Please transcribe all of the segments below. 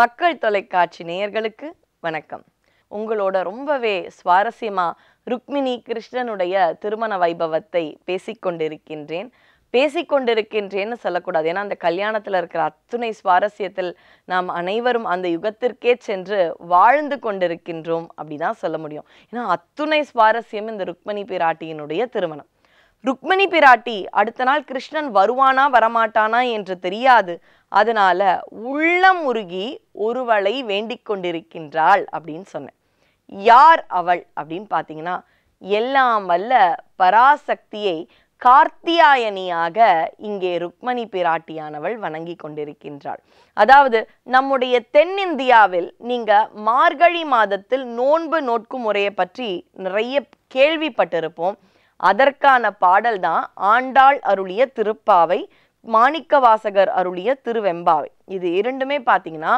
மக்கள் தொலைக்காட்சி நேயர்களுக்கு வணக்கம் உங்களோட ரொம்பவே சுவாரஸ்யமா ருக்மிணி கிருஷ்ணனுடைய திருமண வைபவத்தை பேசிக்கொண்டிருக்கின்றேன் பேசிக்கொண்டிருக்கின்றேன்னு சொல்லக்கூடாது ஏன்னா அந்த கல்யாணத்தில் இருக்கிற அத்துணை சுவாரஸ்யத்தில் நாம் அனைவரும் அந்த யுகத்திற்கே சென்று வாழ்ந்து கொண்டிருக்கின்றோம் அப்படிதான் சொல்ல முடியும் ஏன்னா அத்துணை சுவாரஸ்யம் இந்த ருக்மணி பிராட்டியினுடைய திருமணம் ருக்மணி பிராட்டி அடுத்த நாள் கிருஷ்ணன் வருவானா வரமாட்டானா என்று தெரியாது அதனால உள்ளம் உருகி ஒருவளை வேண்டிக் கொண்டிருக்கின்றாள் அப்படின்னு சொன்னேன் யார் அவள் அப்படின்னு பார்த்தீங்கன்னா எல்லாம் வல்ல பராசக்தியை கார்த்தியாயனியாக இங்கே ருக்மணி பிராட்டியானவள் வணங்கி கொண்டிருக்கின்றாள் அதாவது நம்முடைய தென்னிந்தியாவில் நீங்க மார்கழி மாதத்தில் நோன்பு நோட்கும் முறையை பற்றி நிறைய கேள்விப்பட்டிருப்போம் அதற்கான பாடல் தான் ஆண்டாள் அருளிய திருப்பாவை மாணிக்கவாசகர் அருளிய திருவெம்பாவை இது இரண்டுமே பார்த்தீங்கன்னா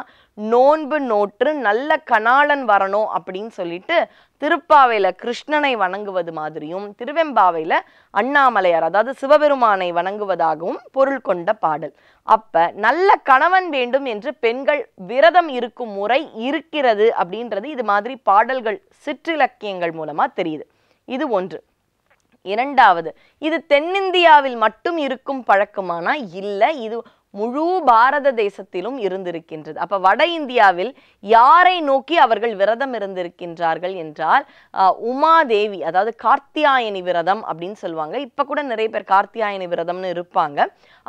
நோன்பு நோற்று நல்ல கணாளன் வரணும் அப்படின்னு சொல்லிட்டு திருப்பாவையில் கிருஷ்ணனை வணங்குவது மாதிரியும் திருவெம்பாவையில் அண்ணாமலையார் அதாவது சிவபெருமானை வணங்குவதாகவும் பொருள் கொண்ட பாடல் அப்ப நல்ல கணவன் வேண்டும் என்று பெண்கள் விரதம் இருக்கும் முறை இருக்கிறது அப்படின்றது இது மாதிரி பாடல்கள் சிற்றிலக்கியங்கள் மூலமா தெரியுது இது ஒன்று இரண்டாவது இது தென்னிந்தியாவில் மட்டும் இருக்கும் பழக்கமானா இல்லை இது முழு பாரத தேசத்திலும் இருந்திருக்கின்றது அப்ப வட இந்தியாவில் யாரை நோக்கி அவர்கள் விரதம் இருந்திருக்கின்றார்கள் என்றால் உமாதேவி அதாவது கார்த்தியாயனி விரதம் அப்படின்னு சொல்லுவாங்க இப்ப கூட நிறைய பேர் கார்த்தியாயனி விரதம்னு இருப்பாங்க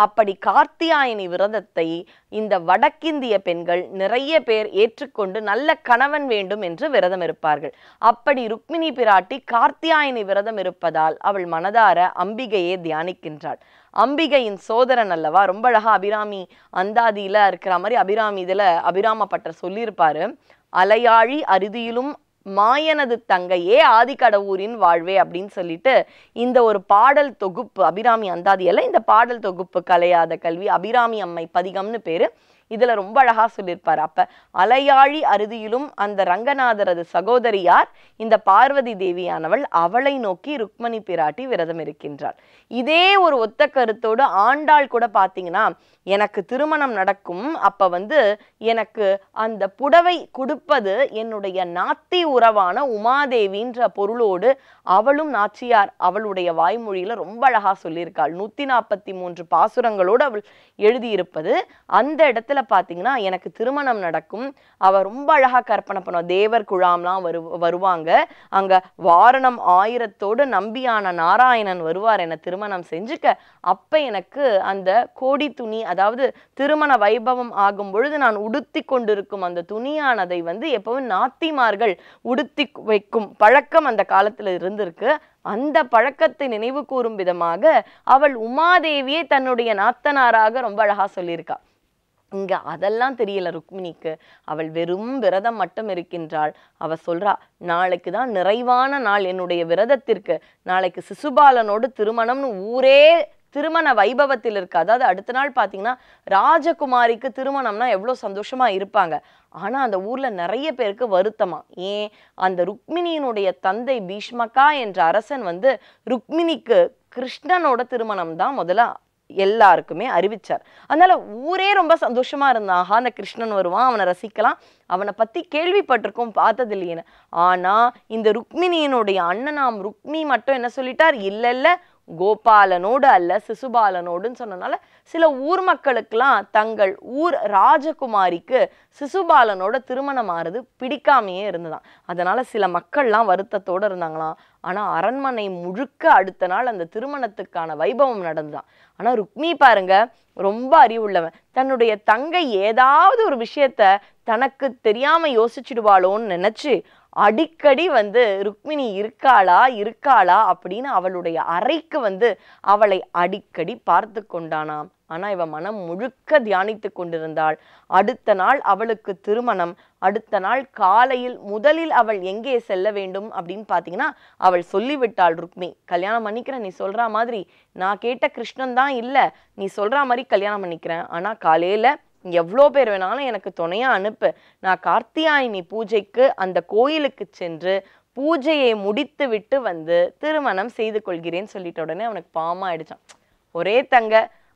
அப்படி கார்த்தியாயனி விரதத்தை இந்த வடக்கிந்திய பெண்கள் நிறைய பேர் ஏற்றுக்கொண்டு நல்ல கணவன் வேண்டும் என்று விரதம் இருப்பார்கள் அப்படி ருக்மிணி பிராட்டி கார்த்தியாயனி விரதம் இருப்பதால் அவள் மனதார அம்பிகையை தியானிக்கின்றாள் அம்பிகையின் சோதரன் அல்லவா ரொம்ப அழகா அபிராமி அந்தாதியில இருக்கிற மாதிரி அபிராமி இதுல அபிராம பட்டர் சொல்லியிருப்பாரு அலையாழி அறுதியிலும் மாயனது தங்கையே ஆதிக்கடவுரின் வாழ்வே அப்படின்னு சொல்லிட்டு இந்த ஒரு பாடல் தொகுப்பு அபிராமி அல்ல இந்த பாடல் தொகுப்பு கலையாத கல்வி அபிராமி அம்மை பதிகம்னு பேரு இதில் ரொம்ப அழகாக சொல்லியிருப்பார் அப்போ அலையாழி அறுதியிலும் அந்த ரங்கநாதரது சகோதரியார் இந்த பார்வதி தேவியானவள் அவளை நோக்கி ருக்மணி பிராட்டி விரதம் இருக்கின்றாள் இதே ஒரு ஒத்த கருத்தோடு ஆண்டாள் கூட பார்த்தீங்கன்னா எனக்கு திருமணம் நடக்கும் அப்போ வந்து எனக்கு அந்த புடவை கொடுப்பது என்னுடைய நாத்தி உறவான உமாதேவின்ற பொருளோடு அவளும் நாச்சியார் அவளுடைய வாய்மொழியில் ரொம்ப அழகாக சொல்லியிருக்காள் நூற்றி நாற்பத்தி மூன்று பாசுரங்களோடு அவள் எழுதியிருப்பது அந்த இடத்துல பார்த்தீங்கன்னா எனக்கு திருமணம் நடக்கும் அவ ரொம்ப அழகாக கற்பனை பண்ணுவாள் தேவர் குழாம்லாம் வரு வருவாங்க அங்கே வாரணம் ஆயிரத்தோடு நம்பியான நாராயணன் வருவார் என்னை திருமணம் செஞ்சுக்க அப்போ எனக்கு அந்த கோடி துணி அதாவது திருமண வைபவம் ஆகும் பொழுது நான் உடுத்தி கொண்டிருக்கும் அந்த துணியானதை வந்து எப்பவும் நாத்திமார்கள் உடுத்தி வைக்கும் பழக்கம் அந்த காலத்தில் இருந்திருக்கு அந்த பழக்கத்தை நினைவு கூறும் விதமாக அவள் உமாதேவியை தன்னுடைய நாத்தனாராக ரொம்ப அழகா சொல்லியிருக்கா இங்கே அதெல்லாம் தெரியல ருக்மிணிக்கு அவள் வெறும் விரதம் மட்டும் இருக்கின்றாள் அவ சொல்றா நாளைக்கு தான் நிறைவான நாள் என்னுடைய விரதத்திற்கு நாளைக்கு சிசுபாலனோடு திருமணம்னு ஊரே திருமண வைபவத்தில் இருக்கு அதாவது அடுத்த நாள் பார்த்தீங்கன்னா ராஜகுமாரிக்கு திருமணம்னா எவ்வளோ சந்தோஷமா இருப்பாங்க ஆனால் அந்த ஊரில் நிறைய பேருக்கு வருத்தமா ஏன் அந்த ருக்மிணியினுடைய தந்தை பீஷ்மகா என்ற அரசன் வந்து ருக்மிணிக்கு கிருஷ்ணனோட திருமணம் தான் முதல்ல எல்லாருக்குமே அறிவிச்சார் அதனால ஊரே ரொம்ப சந்தோஷமா இருந்தான் ஆஹா அந்த கிருஷ்ணன் வருவான் அவனை ரசிக்கலாம் அவனை பத்தி கேள்விப்பட்டிருக்கோம் பார்த்தது இல்லையேன்னு ஆனா இந்த ருக்மிணியினுடைய அண்ணனாம் ருக்மி மட்டும் என்ன சொல்லிட்டார் இல்ல இல்ல கோபாலனோடு அல்ல சிசுபாலனோடுன்னு சொன்னனால சில ஊர் மக்களுக்கெல்லாம் தங்கள் ஊர் ராஜகுமாரிக்கு சிசுபாலனோட திருமணம் ஆறுது பிடிக்காமையே இருந்ததான் அதனால சில மக்கள்லாம் வருத்தத்தோடு இருந்தாங்களாம் ஆனால் அரண்மனை முழுக்க அடுத்த நாள் அந்த திருமணத்துக்கான வைபவம் நடந்துதான் ஆனால் ருக்மி பாருங்க ரொம்ப அறிவுள்ளவன் தன்னுடைய தங்கை ஏதாவது ஒரு விஷயத்த தனக்கு தெரியாமல் யோசிச்சுடுவாளோன்னு நினச்சி அடிக்கடி வந்து ருக்மிணி இருக்காளா இருக்காளா அப்படின்னு அவளுடைய அறைக்கு வந்து அவளை அடிக்கடி பார்த்து கொண்டானாம் ஆனால் இவன் மனம் முழுக்க தியானித்து கொண்டிருந்தாள் அடுத்த நாள் அவளுக்கு திருமணம் அடுத்த நாள் காலையில் முதலில் அவள் எங்கே செல்ல வேண்டும் அப்படின்னு பார்த்தீங்கன்னா அவள் சொல்லிவிட்டாள் ருக்மி கல்யாணம் பண்ணிக்கிறேன் நீ சொல்கிற மாதிரி நான் கேட்ட கிருஷ்ணன் தான் இல்லை நீ சொல்கிற மாதிரி கல்யாணம் பண்ணிக்கிறேன் ஆனால் காலையில் எவ்வளோ பேர் வேணாலும் எனக்கு துணையாக அனுப்பு நான் கார்த்தியாயினி பூஜைக்கு அந்த கோயிலுக்கு சென்று பூஜையை முடித்து விட்டு வந்து திருமணம் செய்து கொள்கிறேன்னு சொல்லிட்ட உடனே அவனுக்கு ஆயிடுச்சான் ஒரே தங்க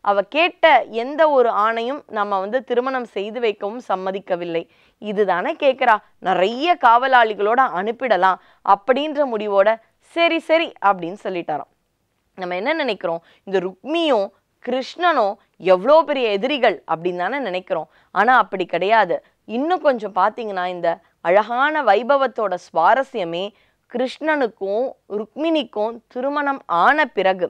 அவ கேட்ட எந்த ஒரு ஆணையும் நம்ம வந்து திருமணம் செய்து வைக்கவும் சம்மதிக்கவில்லை இதுதானே கேட்குறா நிறைய காவலாளிகளோட அனுப்பிடலாம் அப்படின்ற முடிவோட சரி சரி அப்படின்னு சொல்லிட்டாராம் நம்ம என்ன நினைக்கிறோம் இந்த ருக்மியும் கிருஷ்ணனும் எவ்வளோ பெரிய எதிரிகள் அப்படின்னு தானே நினைக்கிறோம் ஆனால் அப்படி கிடையாது இன்னும் கொஞ்சம் பார்த்தீங்கன்னா இந்த அழகான வைபவத்தோட சுவாரஸ்யமே கிருஷ்ணனுக்கும் ருக்மிணிக்கும் திருமணம் ஆன பிறகு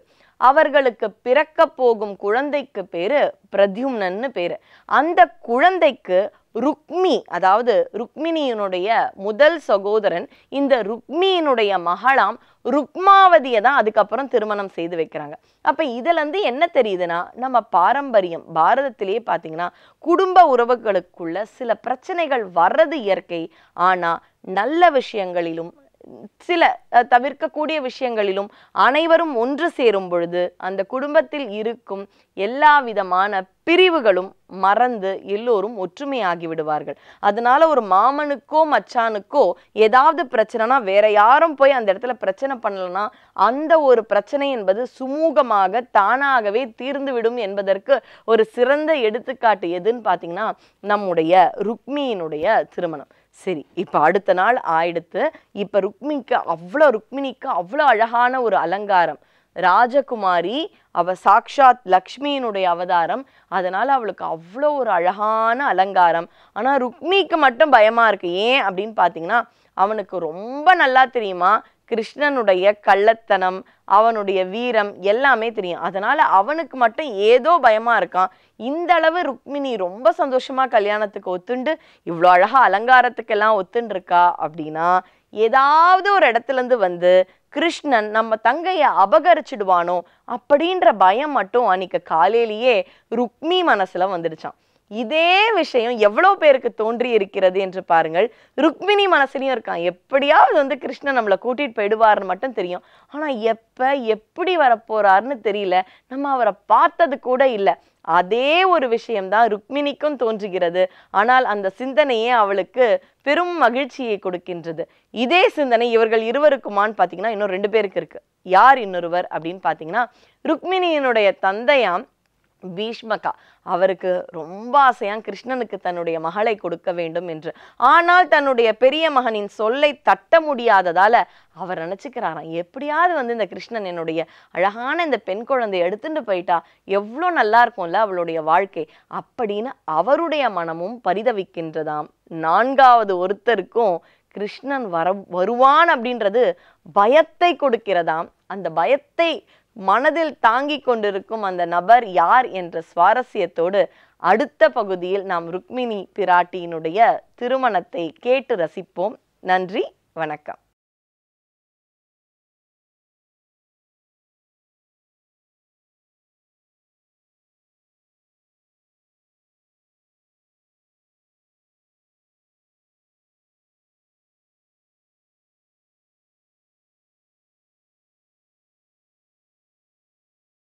அவர்களுக்கு பிறக்க போகும் குழந்தைக்கு பேரு பிரத்யும்னன்னு பேரு அந்த குழந்தைக்கு ருக்மி அதாவது ருக்மிணியினுடைய முதல் சகோதரன் இந்த ருக்மியினுடைய மகளாம் ருக்மாவதியை தான் அதுக்கப்புறம் திருமணம் செய்து வைக்கிறாங்க அப்போ இதிலேருந்து என்ன தெரியுதுன்னா நம்ம பாரம்பரியம் பாரதத்திலேயே பார்த்தீங்கன்னா குடும்ப உறவுகளுக்குள்ள சில பிரச்சனைகள் வர்றது இயற்கை ஆனால் நல்ல விஷயங்களிலும் சில தவிர்க்கக்கூடிய விஷயங்களிலும் அனைவரும் ஒன்று சேரும் பொழுது அந்த குடும்பத்தில் இருக்கும் எல்லா விதமான பிரிவுகளும் மறந்து எல்லோரும் ஒற்றுமையாகி விடுவார்கள் அதனால ஒரு மாமனுக்கோ மச்சானுக்கோ ஏதாவது பிரச்சனைனா வேற யாரும் போய் அந்த இடத்துல பிரச்சனை பண்ணலனா அந்த ஒரு பிரச்சனை என்பது சுமூகமாக தானாகவே தீர்ந்துவிடும் என்பதற்கு ஒரு சிறந்த எடுத்துக்காட்டு எதுன்னு பார்த்தீங்கன்னா நம்முடைய ருக்மியினுடைய திருமணம் சரி இப்போ அடுத்த நாள் ஆயிடுத்து இப்போ ருக்மிக்கு அவ்வளோ ருக்மிணிக்கு அவ்வளோ அழகான ஒரு அலங்காரம் ராஜகுமாரி அவ சாக்ஷாத் லக்ஷ்மியினுடைய அவதாரம் அதனால் அவளுக்கு அவ்வளோ ஒரு அழகான அலங்காரம் ஆனால் ருக்மிக்கு மட்டும் பயமாக இருக்கு ஏன் அப்படின்னு பார்த்தீங்கன்னா அவனுக்கு ரொம்ப நல்லா தெரியுமா கிருஷ்ணனுடைய கள்ளத்தனம் அவனுடைய வீரம் எல்லாமே தெரியும் அதனால் அவனுக்கு மட்டும் ஏதோ பயமாக இருக்கான் இந்த அளவு ருக்மிணி ரொம்ப சந்தோஷமாக கல்யாணத்துக்கு ஒத்துண்டு இவ்வளோ அழகாக அலங்காரத்துக்கெல்லாம் இருக்கா அப்படின்னா ஏதாவது ஒரு இடத்துலேருந்து வந்து கிருஷ்ணன் நம்ம தங்கையை அபகரிச்சிடுவானோ அப்படின்ற பயம் மட்டும் அன்னைக்கு காலையிலேயே ருக்மி மனசில் வந்துடுச்சான் இதே விஷயம் எவ்வளோ பேருக்கு தோன்றி இருக்கிறது என்று பாருங்கள் ருக்மிணி மனசுலையும் இருக்கான் எப்படியாவது வந்து கிருஷ்ணன் நம்மளை கூட்டிகிட்டு போயிடுவார்னு மட்டும் தெரியும் ஆனால் எப்போ எப்படி வரப்போறாருன்னு தெரியல நம்ம அவரை பார்த்தது கூட இல்லை அதே ஒரு விஷயம்தான் ருக்மிணிக்கும் தோன்றுகிறது ஆனால் அந்த சிந்தனையே அவளுக்கு பெரும் மகிழ்ச்சியை கொடுக்கின்றது இதே சிந்தனை இவர்கள் இருவருக்குமான்னு பார்த்தீங்கன்னா இன்னும் ரெண்டு பேருக்கு இருக்கு யார் இன்னொருவர் அப்படின்னு பார்த்தீங்கன்னா ருக்மிணியினுடைய தந்தையாம் பீஷ்மகா அவருக்கு ரொம்ப ஆசையாக கிருஷ்ணனுக்கு தன்னுடைய மகளை கொடுக்க வேண்டும் என்று ஆனால் தன்னுடைய பெரிய மகனின் சொல்லை தட்ட முடியாததால அவர் நினச்சிக்கிறாராம் எப்படியாவது வந்து இந்த கிருஷ்ணன் என்னுடைய அழகான இந்த பெண் குழந்தையை எடுத்துட்டு போயிட்டா எவ்வளோ நல்லா இருக்கும்ல அவளுடைய வாழ்க்கை அப்படின்னு அவருடைய மனமும் பரிதவிக்கின்றதாம் நான்காவது ஒருத்தருக்கும் கிருஷ்ணன் வர வருவான் அப்படின்றது பயத்தை கொடுக்கிறதாம் அந்த பயத்தை மனதில் தாங்கி கொண்டிருக்கும் அந்த நபர் யார் என்ற சுவாரஸ்யத்தோடு அடுத்த பகுதியில் நாம் ருக்மிணி பிராட்டியினுடைய திருமணத்தை கேட்டு ரசிப்போம் நன்றி வணக்கம்